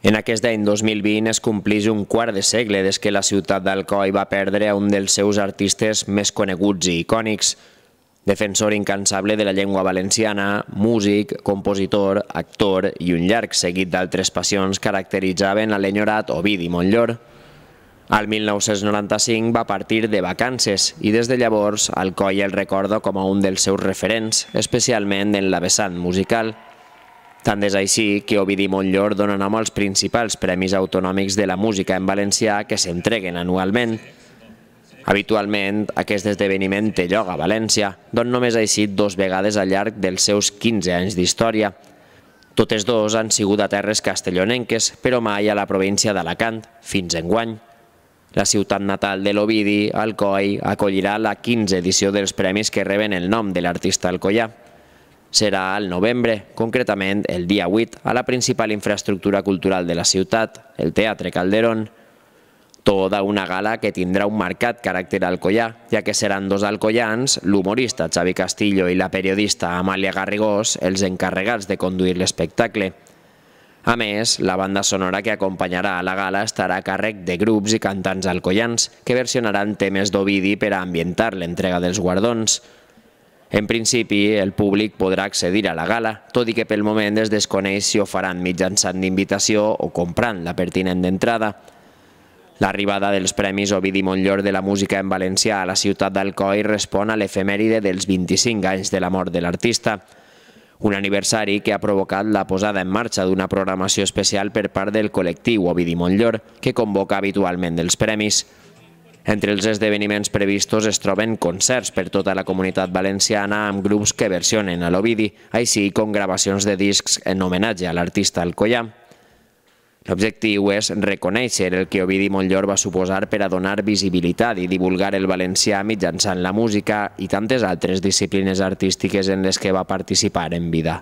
En aquest any 2020 es complís un quart de segle des que la ciutat d'Alcoi va perdre a un dels seus artistes més coneguts i icònics. Defensor incansable de la llengua valenciana, músic, compositor, actor i un llarg seguit d'altres passions caracteritzaven a l'enyorat Ovidi Montllor. Al 1995 va partir de vacances i des de llavors Alcoi el recorda com a un dels seus referents, especialment en la vessant musical. Tant és així que Ovidi Montllor dona nom als principals premis autonòmics de la música en valencià que s'entreguen anualment. Habitualment, aquest esdeveniment té lloc a València, d'on només ha eixit dos vegades al llarg dels seus 15 anys d'història. Totes dos han sigut a terres castellonenques, però mai a la província d'Alacant, fins en guany. La ciutat natal de l'Ovidi, Alcoi, acollirà la 15 edició dels premis que reben el nom de l'artista alcoià. Serà al novembre, concretament el dia 8, a la principal infraestructura cultural de la ciutat, el Teatre Calderón. Toda una gala que tindrà un marcat caràcter alcoyà, ja que seran dos alcoyans, l'humorista Xavi Castillo i la periodista Amàlia Garrigós, els encarregats de conduir l'espectacle. A més, la banda sonora que acompanyarà a la gala estarà a càrrec de grups i cantants alcoyans que versionaran temes d'Ovidi per a ambientar l'entrega dels guardons. En principi, el públic podrà accedir a la gala, tot i que pel moment es desconeix si ho faran mitjançant d'invitació o comprant la pertinent d'entrada. L'arribada dels Premis Ovidi Montllor de la Música en València a la ciutat d'Alcoi respon a l'efemèride dels 25 anys de la mort de l'artista, un aniversari que ha provocat la posada en marxa d'una programació especial per part del col·lectiu Ovidi Montllor, que convoca habitualment els premis. Entre els esdeveniments previstos es troben concerts per tota la comunitat valenciana amb grups que versionen a l'Ovidi, així com gravacions de discs en homenatge a l'artista Alcoyà. L'objectiu és reconèixer el que Ovidi Montllor va suposar per a donar visibilitat i divulgar el valencià mitjançant la música i tantes altres disciplines artístiques en les que va participar en vida.